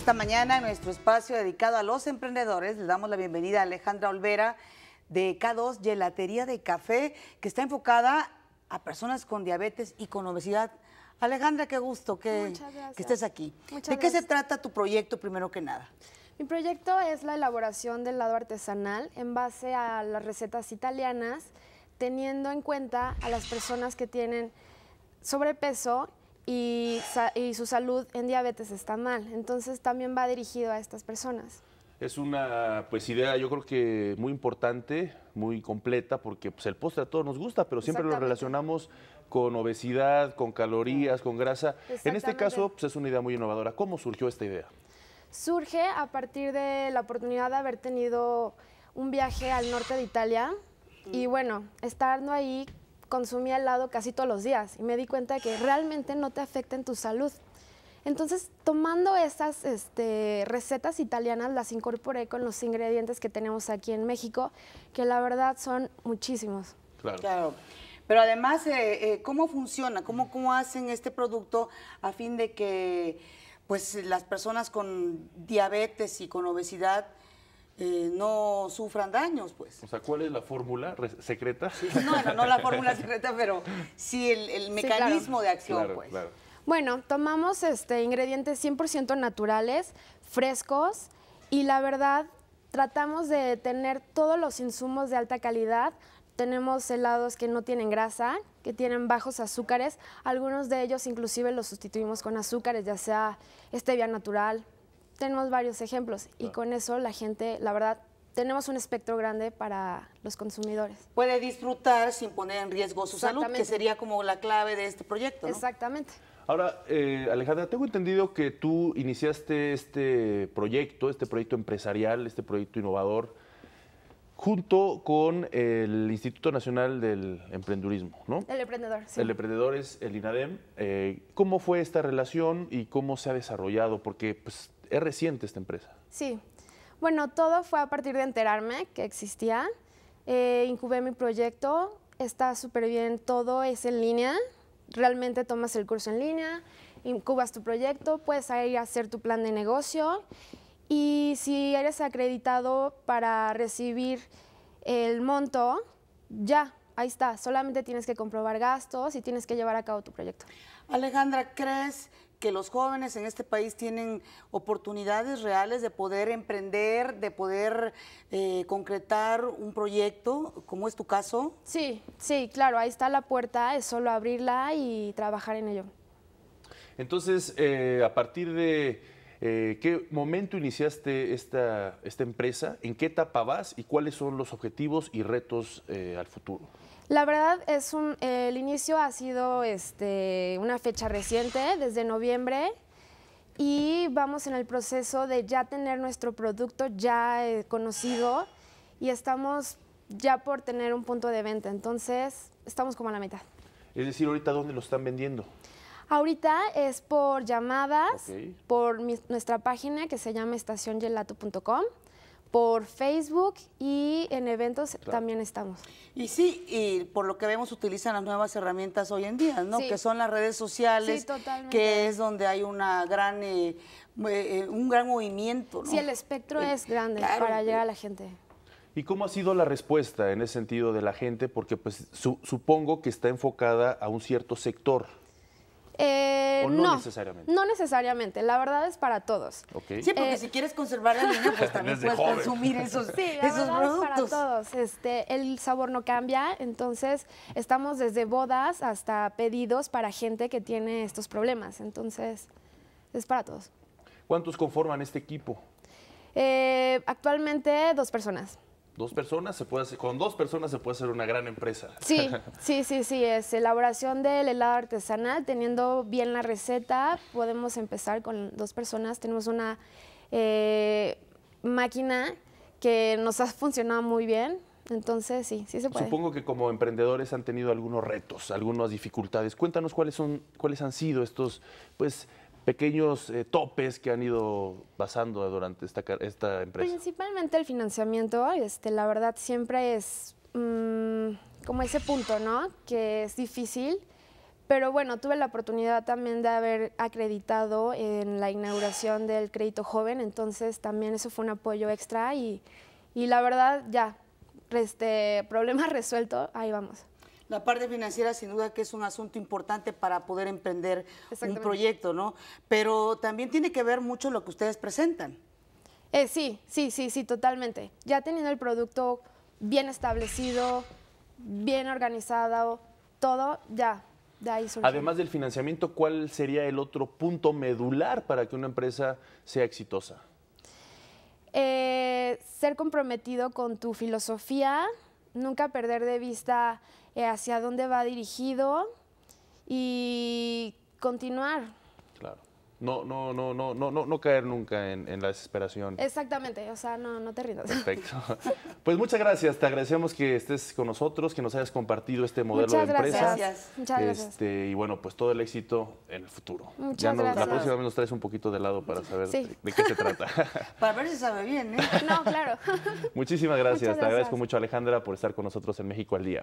Esta mañana en nuestro espacio dedicado a los emprendedores le damos la bienvenida a Alejandra Olvera de K2 Gelatería de Café que está enfocada a personas con diabetes y con obesidad. Alejandra, qué gusto que, estés aquí. ¿De qué se trata tu proyecto primero que nada? Mi proyecto es la elaboración del lado artesanal en base a las recetas italianas, teniendo en cuenta a las personas que tienen sobrepeso y, su salud en diabetes está mal. Entonces también va dirigido a estas personas. Es una pues idea yo creo que muy importante, muy completa, porque pues, el postre a todos nos gusta, pero siempre lo relacionamos con obesidad, con calorías, con grasa. En este caso pues, es una idea muy innovadora. ¿Cómo surgió esta idea? Surge a partir de la oportunidad de haber tenido un viaje al norte de Italia y bueno, estando ahí consumía helado casi todos los días y me di cuenta de que realmente no te afecta en tu salud. Entonces, tomando estas recetas italianas, las incorporé con los ingredientes que tenemos aquí en México, que la verdad son muchísimos. Claro. Pero además, eh, eh, ¿cómo funciona? ¿Cómo, ¿Cómo hacen este producto a fin de que pues, las personas con diabetes y con obesidad eh, no sufran daños, pues. O sea, ¿cuál es la fórmula secreta? no, no, la fórmula secreta, pero sí el, mecanismo de acción, pues. Bueno, tomamos este, ingredientes 100% naturales, frescos, y la verdad tratamos de tener todos los insumos de alta calidad. Tenemos helados que no tienen grasa, que tienen bajos azúcares. Algunos de ellos inclusive los sustituimos con azúcares, ya sea stevia natural, tenemos varios ejemplos y con eso la gente, la verdad, tenemos un espectro grande para los consumidores. Puede disfrutar sin poner en riesgo su salud, que sería como la clave de este proyecto. Exactamente. Ahora, eh, Alejandra, tengo entendido que tú iniciaste este proyecto, este proyecto empresarial, este proyecto innovador, junto con el Instituto Nacional del Emprendurismo, ¿no? El emprendedor, sí. El emprendedor es el INADEM. Eh, ¿Cómo fue esta relación y cómo se ha desarrollado? Porque pues, ¿Es reciente esta empresa? Sí. Bueno, todo fue a partir de enterarme que existía. Eh, incubé mi proyecto, está súper bien, todo es en línea. Realmente tomas el curso en línea, incubas tu proyecto, puedes ir a hacer tu plan de negocio y si eres acreditado para recibir el monto, ya, ahí está. Solamente tienes que comprobar gastos y tienes que llevar a cabo tu proyecto. Alejandra, ¿crees que los jóvenes en este país tienen oportunidades reales de poder emprender, de poder eh, concretar un proyecto, como es tu caso? Sí, sí, claro, ahí está la puerta, es solo abrirla y trabajar en ello. Entonces, eh, a partir de eh, ¿Qué momento iniciaste esta, esta empresa? ¿En qué etapa vas? ¿Y cuáles son los objetivos y retos eh, al futuro? La verdad es un, el inicio ha sido este, una fecha reciente, desde noviembre, y vamos en el proceso de ya tener nuestro producto ya eh, conocido y estamos ya por tener un punto de venta. Entonces, estamos como a la mitad. Es decir, ahorita dónde lo están vendiendo. Ahorita es por llamadas, por nuestra página que se llama estaciongelato.com, por Facebook y en eventos también estamos. Y sí, y por lo que vemos utilizan las nuevas herramientas hoy en día, ¿no? Que son las redes sociales, que es donde hay una gran eh, eh, un gran movimiento. ¿no? Sí, el espectro eh, es grande para llegar a la gente. ¿Y cómo ha sido la respuesta en ese sentido de la gente? Porque pues supongo que está enfocada a un cierto sector. Eh, no, no, necesariamente. No necesariamente, la verdad es para todos. Sí, porque eh, si quieres conservar el niño, pues también puedes consumir esos, sí, esos para todos. Este, el sabor no cambia, entonces estamos desde bodas hasta pedidos para gente que tiene estos problemas. Entonces, es para todos. ¿Cuántos conforman este equipo? Eh, actualmente dos personas. Dos personas se puede hacer, con dos personas se puede hacer una gran empresa. Sí, sí, sí, sí, es elaboración del helado artesanal, teniendo bien la receta, podemos empezar con dos personas. Tenemos una eh, máquina que nos ha funcionado muy bien, entonces sí, sí se puede. Supongo que como emprendedores han tenido algunos retos, algunas dificultades. Cuéntanos cuáles son, cuáles han sido estos, pues, pequeños eh, topes que han ido pasando durante esta, esta empresa? Principalmente el financiamiento, este, la verdad siempre es mm, como ese punto, ¿no? Que es difícil, pero bueno, tuve la oportunidad también de haber acreditado en la inauguración del crédito joven, entonces también eso fue un apoyo extra y, y la verdad ya, este, problema resuelto, ahí vamos. La parte financiera sin duda que es un asunto importante para poder emprender un proyecto, ¿no? Pero también tiene que ver mucho lo que ustedes presentan. Eh, sí, sí, sí, sí, totalmente. Ya teniendo el producto bien establecido, bien organizado, todo, ya, de ahí Además del financiamiento, ¿cuál sería el otro punto medular para que una empresa sea exitosa? Eh, ser comprometido con tu filosofía, nunca perder de vista eh, hacia dónde va dirigido y continuar, no, no, no, no, no, no, no caer nunca en, la desesperación. Exactamente, o sea, no, no te rindas. Perfecto. Pues muchas gracias, te agradecemos que estés con nosotros, que nos hayas compartido este modelo de empresa. Muchas Gracias. Muchas gracias. Este, y bueno, pues todo el éxito en el futuro. Muchas ya gracias. La próxima vez nos traes un poquito de lado para saber de, qué se trata. para ver si sabe bien, ¿eh? No, claro. Muchísimas gracias. te agradezco mucho, Alejandra, por estar con nosotros en México al Día.